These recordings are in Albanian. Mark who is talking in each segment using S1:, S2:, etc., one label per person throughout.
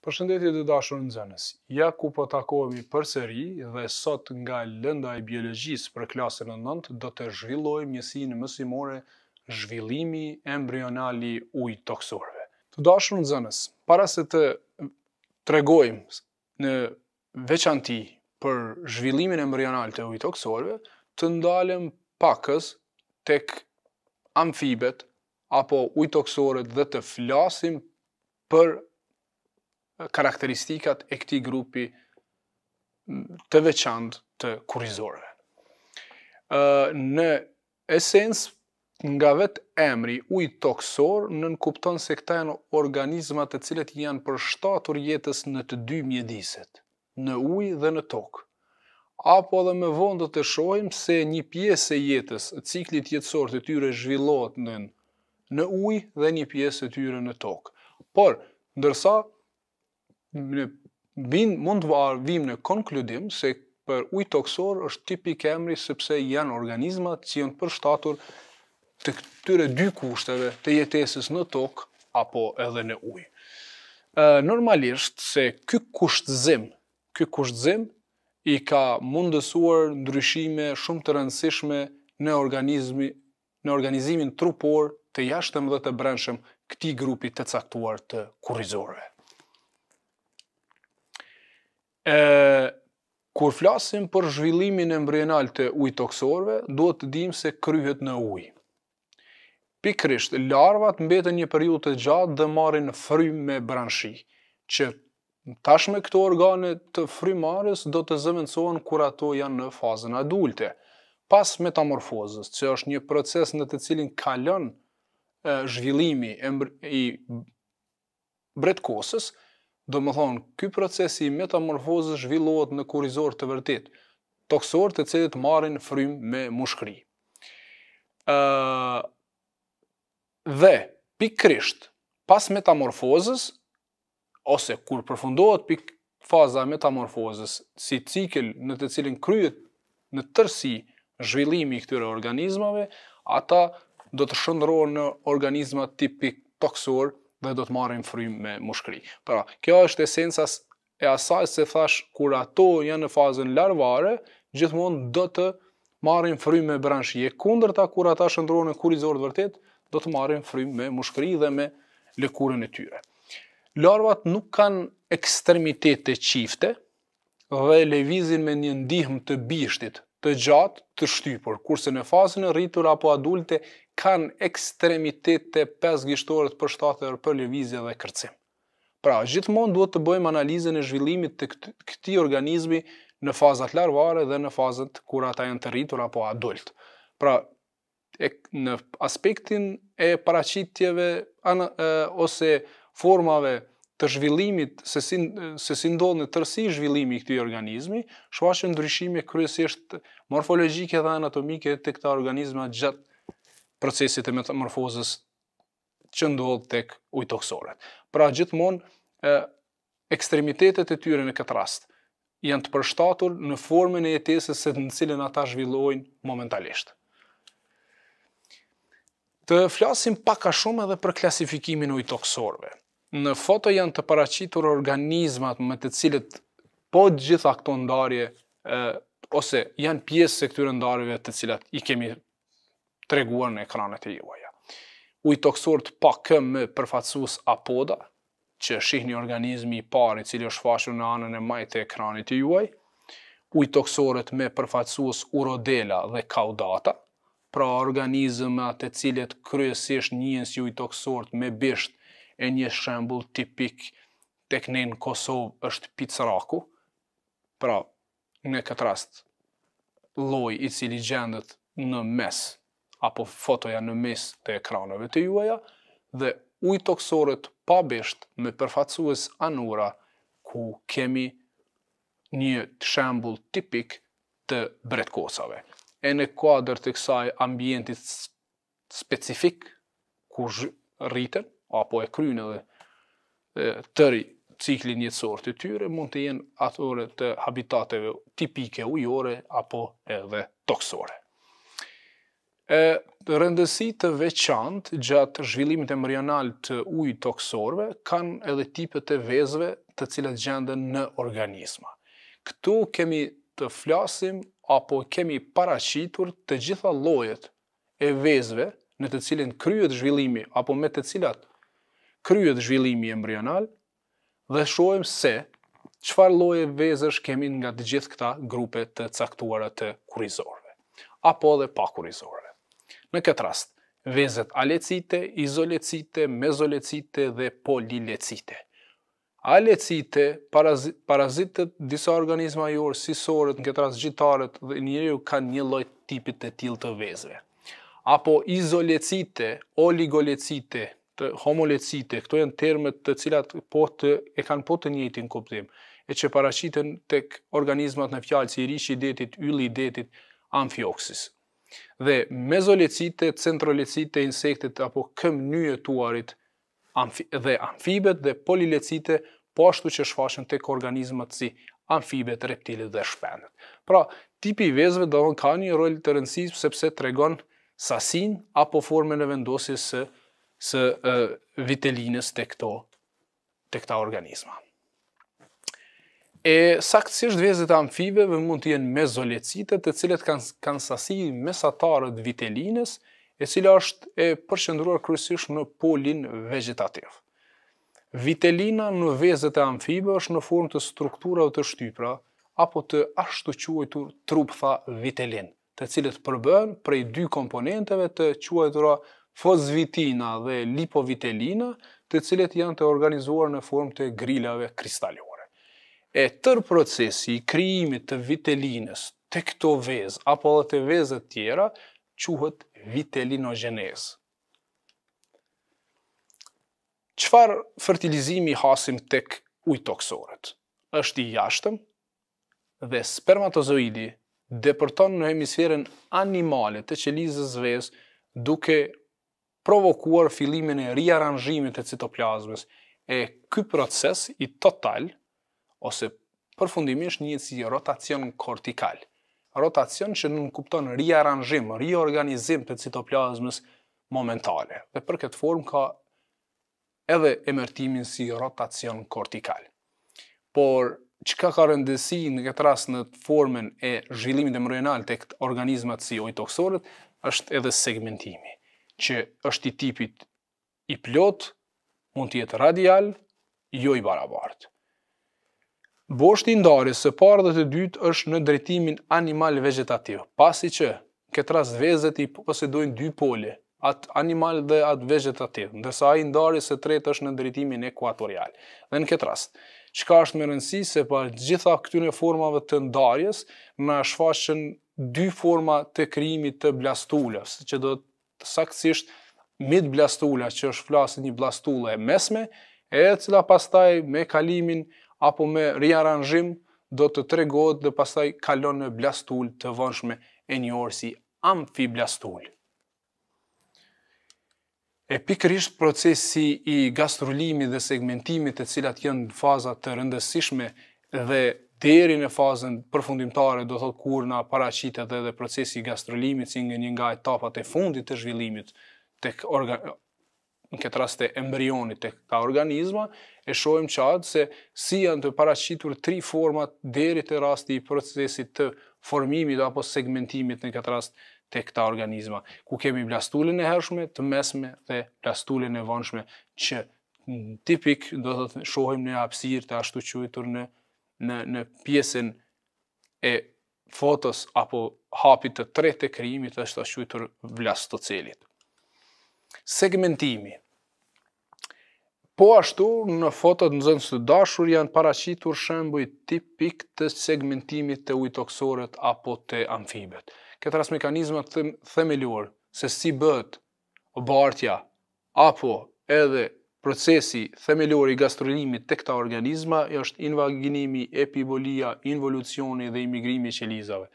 S1: Për shëndetje dhe dashur në zënës, ja ku po takohemi për sëri dhe sot nga lënda e biologjisë për klasën në nëndë, do të zhvillojmë njësi në mësimore zhvillimi embrionali uj toksorve. Të dashur në zënës, para se të tregojmë në veçanti për zhvillimin embrional të uj toksorve, të ndalem pakës tek amfibet apo ujtoksorët toksoret dhe të flasim për karakteristikat e këti grupi të veçantë të kurizore. Në esens, nga vet emri ujë toksor nën kupton se këta janë organizmat të cilët janë për shtatur jetës në të dy mjediset, në ujë dhe në tokë. Apo edhe me vonë të shohim se një pjesë e jetës, ciklit jetësor të tyre zhvillohet në në ujë dhe një pjesë e tyre në tokë. Por ndërsa në bin mund të arvim në konkludim se për ujë toksor është tipik emri sepse janë organizmat që janë përshtatur të këtyre dy kushteve të jetesis në tokë apo edhe në ujë. Normalisht se ky kushtëzim, ky kushtzim i ka mundësuar ndryshime shumë të rëndësishme në organizmi në organizimin trupor të jashtëm dhe të brendshëm këtij grupi të caktuar të kurrizorëve. E, kur flasim për zhvillimin e embrional të ujtoksorve, duhet të dim se kryhet në ujë. Pikrisht, larvat mbetën një periut të gjatë dhe marin frym me branshi, që tashme këto organe të frymarës do të zëmencohen kur ato janë në fazën adulte. Pas metamorfozës, që është një proces në të cilin kalon e, zhvillimi e, i bretkosës, kosës, Do më thonë, ky procesi i metamorfozës zhvillohet në kurizor të vërtet, toksor të cilët marrin frym me mushkëri. uh, dhe pikrisht pas metamorfozës ose kur përfundohet pik faza metamorfozës si cikël në të cilin kryet në tërsi zhvillimi i këtyre organizmave, ata do të shëndrojnë në organizma tipik toksor dhe do të marrin frymë me mushkëri. Pra, kjo është esenca e asaj se thash kur ato janë në fazën larvare, gjithmonë do të marrin frymë me branshje. Kundërta kur ata shndrohen në kurrizor të vërtet, do të marrin frymë me mushkëri dhe me lëkurën e tyre. Larvat nuk kanë ekstremitete qifte dhe levizin me një ndihmë të bishtit, të gjatë, të shtypur, kurse në fazën e rritur apo adulte kanë ekstremitete pes gishtore të përshtatur për lëvizje dhe kërcim. Pra, gjithmonë duhet të bëjmë analizën e zhvillimit të këtij organizmi në fazat larvare dhe në fazat kur ata janë të rritur apo adult. Pra, në aspektin e paraqitjeve ose formave të zhvillimit, se si, se si ndodhë në tërsi zhvillimi këti organizmi, shuashën ndryshime kryesisht morfologike dhe anatomike të këta organizma gjatë procesit e metamorfozës që ndodh tek ujtoksorët. Pra gjithmonë ekstremitetet e tyre në këtë rast janë të përshtatur në formën e jetesës se në cilën ata zhvillojnë momentalisht. Të flasim pak a shumë edhe për klasifikimin ujtoksorëve. Në foto janë të paraqitur organizmat me të cilët po gjitha këto ndarje ose janë pjesë se këtyre ndarjeve të cilat i kemi të reguar në ekranet e juaja. Ujtoksort pa këm më përfatsus apoda, që shih një organizmi i pari cilë është fashur në anën e majtë e ekranit e juaj, ujtoksoret me përfatsus urodela dhe kaudata, pra organizme atë cilët kryesisht njënës si i me bisht e një shembul tipik të këne në Kosovë është pizraku, pra në këtë rast loj i cili gjendët në mes apo fotoja në mes të ekranëve të juaja, dhe ujë toksorët pa besht me përfacuës anura, ku kemi një shembul tipik të bretkosave. E në kuadrë të kësaj ambientit specifik, ku rritën, apo e krynë dhe tëri ciklin njëtësor të tyre, mund të jenë atore të habitateve tipike ujore, apo edhe toksore e rëndësi të veçant gjatë zhvillimit e mërjanal të ujë toksorve kanë edhe tipet e vezve të cilat gjendën në organisma. Këtu kemi të flasim apo kemi paraqitur të gjitha llojet e vezve në të cilin kryet zhvillimi apo me të cilat kryet zhvillimi embrional dhe shohim se çfarë lloje vezësh kemi nga të gjithë këta grupe të caktuarat të kurrizorëve apo edhe pa kurrizorëve. Në këtë rast, vezet alecite, izolecite, mezolecite dhe polilecite. Alecite, parazit, parazitet disa organizma jorë, sisoret, në këtë rast gjitarët dhe ju, kanë një lojt tipit të tilë të vezve. Apo izolecite, oligolecite, të homolecite, këto janë termet të cilat po të, e kanë po të njëti në kuptim, e që paraqiten tek organizmat në fjalë si rishi i detit, ylli i detit, amfioksis dhe mezolecite, centrolecite, insektet, apo këm një e tuarit amfi, dhe amfibet dhe polilecite, po ashtu që shfashen të organizmat si amfibet, reptilit dhe shpendet. Pra, tipi i vezve dhe dhe ka një rol të rëndësis, sepse të regon sasin apo formën e vendosis së, së vitelinës të këto të këta organizma. E saktësisht vezët e amfibeve mund të jenë mezolecite, të cilët kanë kanë sasi mesatarët të vitelinës, e cila është e përqendruar kryesisht në polin vegetativ. Vitelina në vezët e amfibeve është në formë të strukturave të shtypra apo të ashtu quajtur trupfa vitelin, të cilët përbëhen prej dy komponenteve të quajtura fosvitina dhe lipovitelina, të cilët janë të organizuar në formë të grilave kristalore e tër procesi i krijimit të vitelinës të këto vez, apo dhe të vezet tjera, quhet vitelinogenez. Qfar fertilizimi hasim tek ujtoksoret? është i jashtëm dhe spermatozoidi depërton në hemisferin animale të qelizës vez duke provokuar fillimin e riaranjimit të citoplazmës e ky proces i total ose përfundimisht një si rotacion kortikal. Rotacion që nuk kupton riaranjim, riorganizim të citoplazmës momentale. Dhe për këtë formë ka edhe emërtimin si rotacion kortikal. Por çka ka rëndësi në këtë rast në formën e zhvillimit embrional tek organizmat si ojtoksorët është edhe segmentimi, që është i tipit i plot, mund të jetë radial, jo i barabartë. Boshti i ndarjes së parë dhe të dytë është në drejtimin animal vegetativ. Pasi që këtë rast vezët i posedojnë dy pole, atë animal dhe atë vegetativ, ndërsa ai ndarës së tretë është në drejtimin ekuatorial. Dhe në këtë rast, çka është më rëndësi se pa gjitha këtyre formave të ndarjes na shfaqen dy forma të krijimit të blastullës, që do të saktësisht mid blastula që është flasë një e mesme, e cila pastaj me kalimin apo me riaranjim do të tregohet dhe pastaj kalon në blastul të vënshme e një orë si amfiblastul. E pikërisht procesi i gastrulimit dhe segmentimit, të cilat janë faza të rëndësishme dhe deri në fazën përfundimtare, do thotë kur na paraqitet edhe procesi i gastrulimit si një nga etapat e fundit të zhvillimit tek në këtë rast e embrionit të ka organizma, e shojmë qatë se si janë të paracitur tri format deri të rasti i procesit të formimit apo segmentimit në këtë rast të këta organizma, ku kemi blastulin e hershme, të mesme dhe blastulin e vanshme, që tipik do të shojmë në apsir të ashtu qujtur në, në, në pjesën e fotos apo hapit të tre të krimit, është ashtu qujtur blastocelit segmentimi. Po ashtu, në fotot në zënës të dashur, janë paracitur shëmbuj tipik të segmentimit të ujtoksoret apo të amfibet. Këtë ras mekanizmat të themeluar, se si bët obartja apo edhe procesi themeluar i gastronimit të këta organizma, është invaginimi, epibolia, involucioni dhe imigrimi qelizave.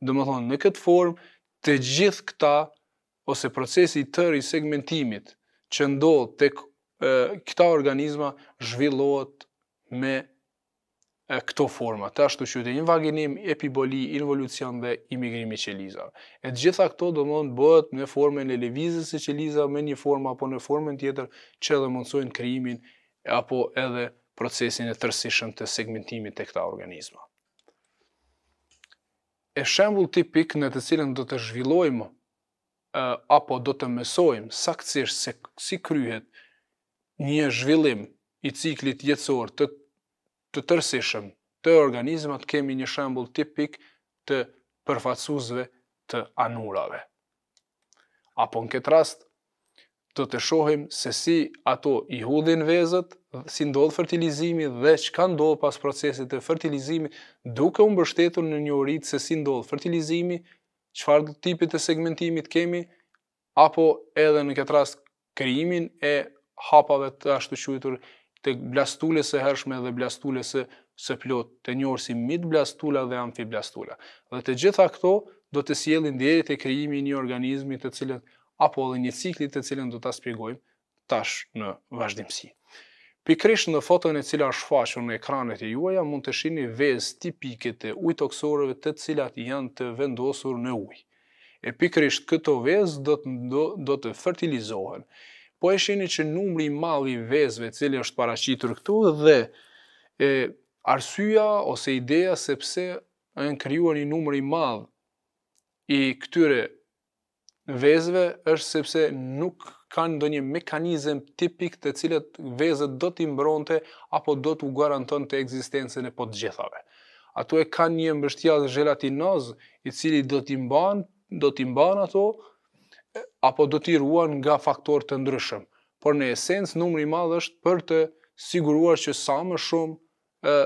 S1: Dëmë thonë, në këtë formë, të gjithë këta ose procesi i tërë i segmentimit që ndodh tek këta organizma zhvillohet me e, këto forma. Të ashtu që të invaginim, vaginim, epiboli, involucion dhe imigrimi qeliza. E të gjitha këto do mund bëhet në formën e levizës e qeliza me një forma apo në formën tjetër që edhe mundsojnë kryimin apo edhe procesin e tërsishëm të segmentimit të këta organizma. E shembul tipik në të cilën do të zhvillojmë apo do të mësojmë saktësisht se si kryhet një zhvillim i ciklit jetësor të të tërësishëm të organizmat kemi një shembull tipik të përfacuzve të anurave. Apo në këtë rast, të të shohim se si ato i hudhin vezët, si ndodhë fertilizimi dhe që ka ndodhë pas procesit të fertilizimi, duke unë bështetur në një orit se si ndodhë fertilizimi, çfarë do tipit të segmentimit kemi apo edhe në këtë rast krijimin e hapave të ashtu të blastulës së hershme dhe blastulës së së plotë, të njohur si mid blastula dhe amfiblastula. Dhe të gjitha këto do të sjellin deri e krijimi një organizmi të cilën apo edhe një cikli të cilën do ta shpjegojmë tash në vazhdimsi. Pikrish në foton e cila është faqën në ekranet e juaja, mund të shini vez tipike të ujtë oksoreve të cilat janë të vendosur në uj. E pikrish këto vez do të, do, të fertilizohen. Po e shini që numri i mali vezve cilë është paracitur këtu dhe e, arsyja ose ideja sepse e në krijuar një numër i madh i këtyre vezve është sepse nuk kanë ndonjë mekanizëm tipik të cilët vezët do t'i mbronte apo do t'u garanton të egzistencën e po të gjithave. Ato e kanë një dhe gelatinoz i cili do t'i mban, do t'i mban ato apo do t'i ruan nga faktor të ndryshëm. Por në esencë numri i madh është për të siguruar që sa më shumë ë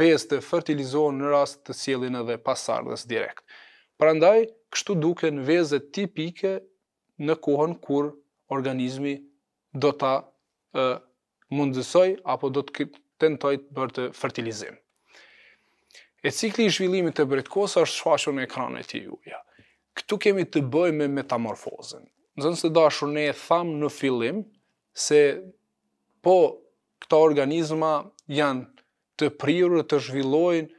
S1: vezë të fertilizohen në rast të sjellin edhe pasardhës direkt. Prandaj, kështu duken vezët tipike në kohën kur organizmi do ta mundësoj apo do të tentoj të bërë të fertilizim. E cikli i zhvillimit të bretkosa është shfaqur në ekranet e juja. Këtu kemi të bëjmë me metamorfozën. Në zënë së dashur, ne e thamë në fillim se po këta organizma janë të prirur të zhvillojnë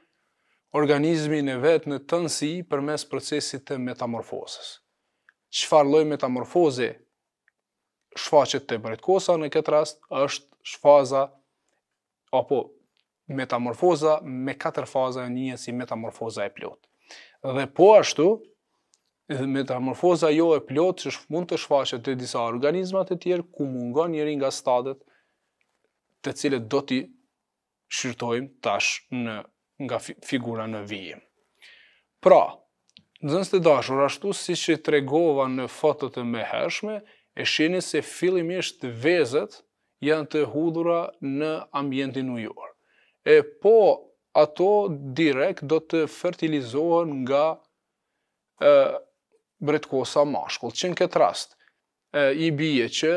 S1: organizmin e vetë në tënësi për mes procesit të metamorfosës qëfar loj metamorfoze shfaqet të bretkosa kosa në këtë rast, është shfaza, apo metamorfoza me katër faza e një si metamorfoza e plot. Dhe po ashtu, metamorfoza jo e plot që mund të shfaqet të disa organizmat e tjerë, ku mund nga njëri nga stadet të cilët do t'i shyrtojmë tash në, nga figura në vijim. Pra, Në zënës të dashur, ashtu si që të regova në fotët të mehershme, e shini se fillimisht vezet janë të hudhura në ambientin ujor. E po, ato direkt do të fertilizohen nga bretkosa mashkull. Që në këtë rast, i bie që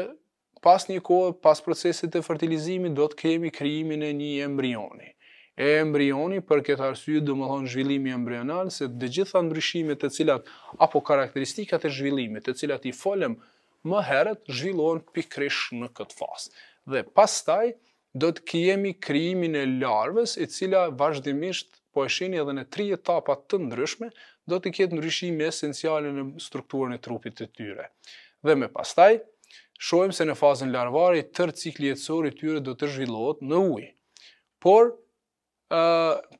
S1: pas një kohë, pas procesit të fertilizimi, do të kemi kryimin e një embrioni e embrioni për këtë arsye do më thonë zhvillimi embrional se të gjitha ndryshimet të cilat apo karakteristikat e zhvillimit të cilat i folëm më herët zhvillohen pikërisht në këtë fazë. Dhe pastaj do të kemi krijimin e larvës e cila vazhdimisht po e shihni edhe në tri etapa të ndryshme do të ketë ndryshime esenciale në strukturën e trupit të tyre. Dhe më pas, shohim se në fazën larvari, tërë cikli jetësor i tyre do të zhvillohet në ujë. Por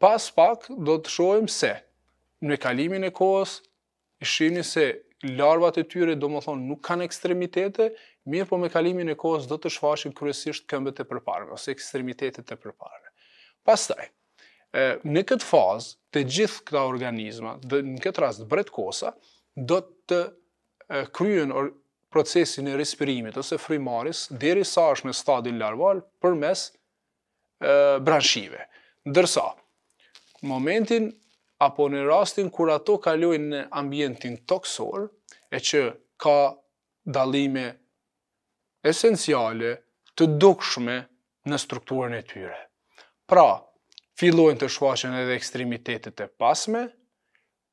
S1: pas pak do të shojmë se në kalimin e kohës i se larvat e tyre do më thonë nuk kanë ekstremitete, mirë po me kalimin e kohës do të shfashin kërësisht këmbët e përparve, ose ekstremitetet e përparve. Pas taj, në këtë fazë të gjithë këta organizma, dhe në këtë rast bret kosa, do të kryen procesin e respirimit ose frimaris, dheri sa është në stadin larval për mes branshive. Ndërsa, në momentin apo në rastin kur ato kalojnë në ambientin toksor, e që ka dalime esenciale të dukshme në strukturën e tyre. Pra, fillojnë të shfaqen edhe ekstremitetet e pasme,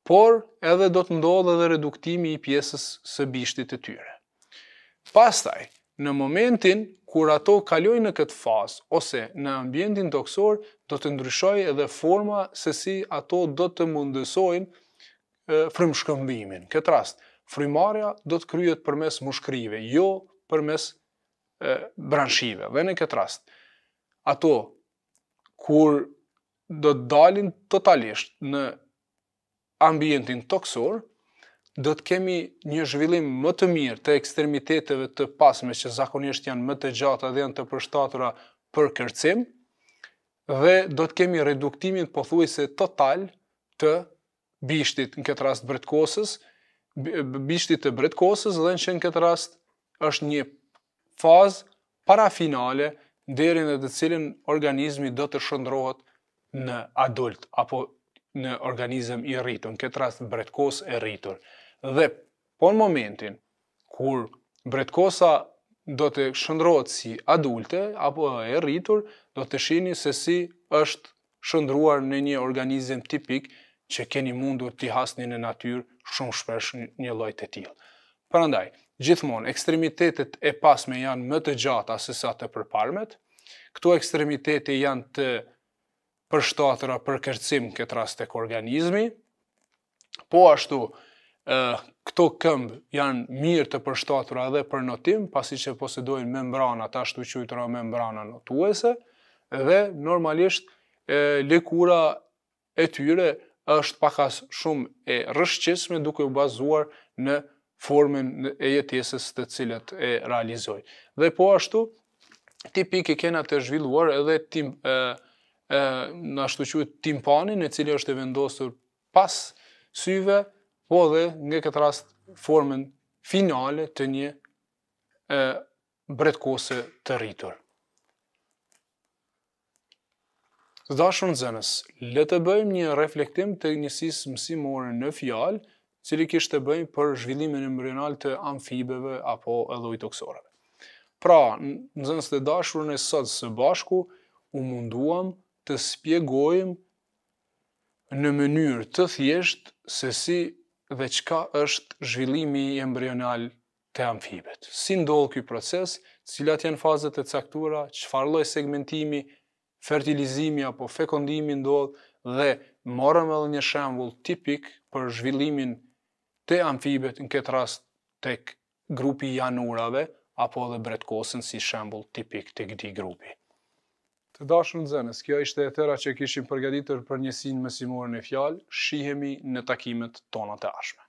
S1: por edhe do të ndodhë edhe reduktimi i pjesës së bishtit të tyre. Pastaj, në momentin kur ato kalojnë në këtë fazë ose në ambientin toksor do të ndryshojë edhe forma se si ato do të mundësojnë frymshkëmbimin. Në këtë rast, frymarrja do të kryhet përmes mushkërive, jo përmes branshive. Dhe në këtë rast, ato kur do të dalin totalisht në ambientin toksor do të kemi një zhvillim më të mirë të ekstremiteteve të pasme që zakonisht janë më të gjata dhe janë të përshtatura për kërcim dhe do të kemi reduktimin pothuajse total të bishtit në këtë rast bretkosës, bishtit të bretkosës dhe në këtë rast është një fazë parafinale deri në të cilin organizmi do të shndrohet në adult apo në organizëm i rritur, në këtë rast bretkosë e rritur. Dhe po në momentin kur bretkosa do të shëndrohet si adulte apo e rritur, do të shihni se si është shëndruar në një organizëm tipik që keni mundur t'i hasni në natyrë shumë shpesh një lloj të tillë. Prandaj, gjithmonë ekstremitetet e pasme janë më të gjata se sa të përparmet. këtu ekstremitetet janë të përshtatura për kërcim këtë rast tek organizmi. Po ashtu, këto këmbë janë mirë të përshtatura edhe për notim, pasi që posedojnë membrana, ta shtu qujtëra membrana notuese, dhe normalisht e, lekura e tyre është pakas shumë e rëshqesme duke u bazuar në formën e jetjesës të cilët e realizoj. Dhe po ashtu, tipik e kena të zhvilluar edhe tim, e, në ashtu cili është e vendosur pas syve, po dhe nga këtë rast formën finale të një e, bretkose të rritur. Dashën zënës, le të bëjmë një reflektim të njësis mësimore në fjalë, cili kishtë të bëjmë për zhvillimin e mërinal të amfibeve apo edhe ujtoksoreve. Pra, në zënës të dashën e sëtë së bashku, u munduam të spjegojmë në mënyrë të thjeshtë se si dhe qka është zhvillimi embrional të amfibet. Si ndollë kjo proces, cilat janë fazet e caktura, që farloj segmentimi, fertilizimi apo fekondimi ndollë dhe morëm edhe një shambull tipik për zhvillimin të amfibet në këtë rast të grupi janurave apo edhe bretkosën si shambull tipik të këti grupi. Të dashur nxënës, kjo ishte e tëra që kishim përgatitur për njësinë mësimore në fjalë. Shihemi në takimet tona të ardhshme.